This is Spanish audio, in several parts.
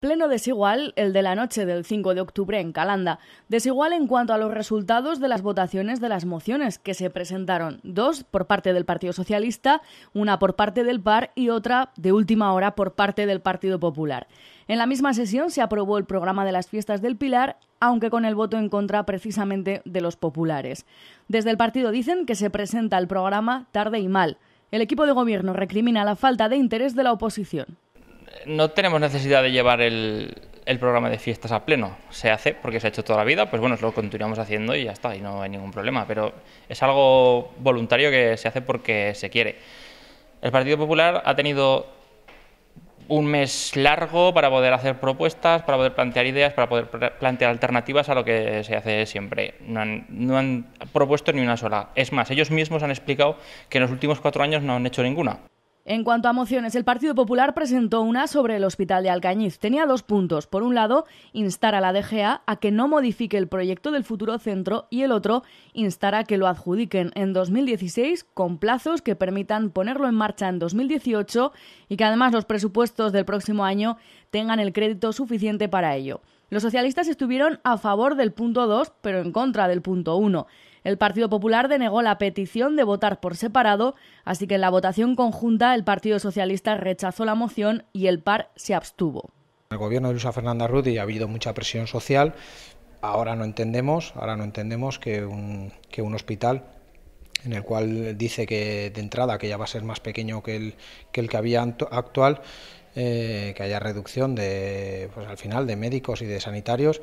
Pleno desigual el de la noche del 5 de octubre en Calanda. Desigual en cuanto a los resultados de las votaciones de las mociones que se presentaron. Dos por parte del Partido Socialista, una por parte del PAR y otra de última hora por parte del Partido Popular. En la misma sesión se aprobó el programa de las fiestas del Pilar, aunque con el voto en contra precisamente de los populares. Desde el partido dicen que se presenta el programa tarde y mal. El equipo de gobierno recrimina la falta de interés de la oposición no tenemos necesidad de llevar el, programa de fiestas a pleno. Se hace porque se ha hecho toda la vida, pues bueno, lo continuamos haciendo y ya está, y no hay ningún problema. Pero es algo voluntario que se hace porque se quiere. El Partido Popular ha tenido un mes largo para poder hacer propuestas, para poder plantear ideas, para poder plantear alternativas a lo que se hace siempre. no han propuesto ni una sola. Es más, ellos mismos han explicado que en los últimos cuatro años no han hecho ninguna. En cuanto a mociones, el Partido Popular presentó una sobre el hospital de Alcañiz. Tenía dos puntos. Por un lado, instar a la DGA a que no modifique el proyecto del futuro centro y el otro, instar a que lo adjudiquen en 2016 con plazos que permitan ponerlo en marcha en 2018 y que además los presupuestos del próximo año tengan el crédito suficiente para ello. Los socialistas estuvieron a favor del punto 2, pero en contra del punto 1. El Partido Popular denegó la petición de votar por separado, así que en la votación conjunta el Partido Socialista rechazó la moción y el PAR se abstuvo. En el gobierno de Luisa Fernanda Rudy ha habido mucha presión social. Ahora no entendemos, ahora no entendemos que un, hospital en el cual dice que de entrada que ya va a ser más pequeño que el que, había actual, eh, que haya reducción de, pues, al final de médicos y de sanitarios,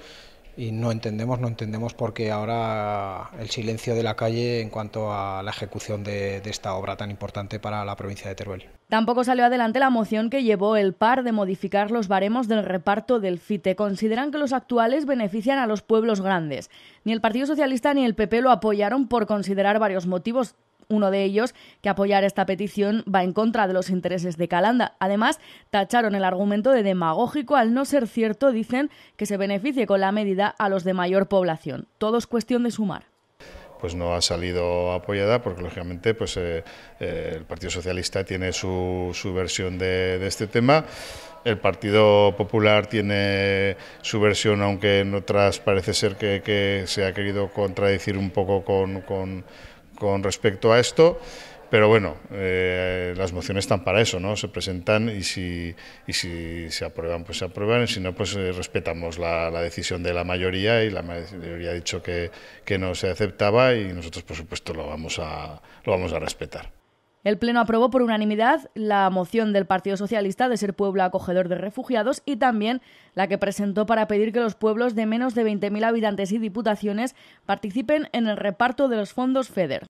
y no entendemos, no entendemos qué ahora el silencio de la calle en cuanto a la ejecución de, de, esta obra tan importante para la provincia de Teruel. Tampoco salió adelante la moción que llevó el PAR de modificar los baremos del reparto del FITE. Consideran que los actuales benefician a los pueblos grandes. Ni el Partido Socialista ni el PP lo apoyaron por considerar varios motivos, uno de ellos, que apoyar esta petición va en contra de los intereses de Calanda. Además, tacharon el argumento de demagógico al no ser cierto, dicen, que se beneficie con la medida a los de mayor población. Todo es cuestión de sumar pues no ha salido apoyada porque lógicamente pues eh, eh, el Partido Socialista tiene su, versión de, este tema el Partido Popular tiene su versión, aunque en otras parece ser que, se ha querido contradecir un poco con, con con respecto a esto. Pero bueno, eh, las mociones están para eso, ¿no? Se presentan y si, y si se aprueban, pues se aprueban, si no, pues eh, respetamos la, la, decisión de la mayoría y la mayoría ha dicho que, que no se aceptaba y nosotros, por supuesto, lo vamos a, lo vamos a respetar. El Pleno aprobó por unanimidad la moción del Partido Socialista de ser pueblo acogedor de refugiados y también la que presentó para pedir que los pueblos de menos de 20.000 habitantes y diputaciones participen en el reparto de los fondos FEDER.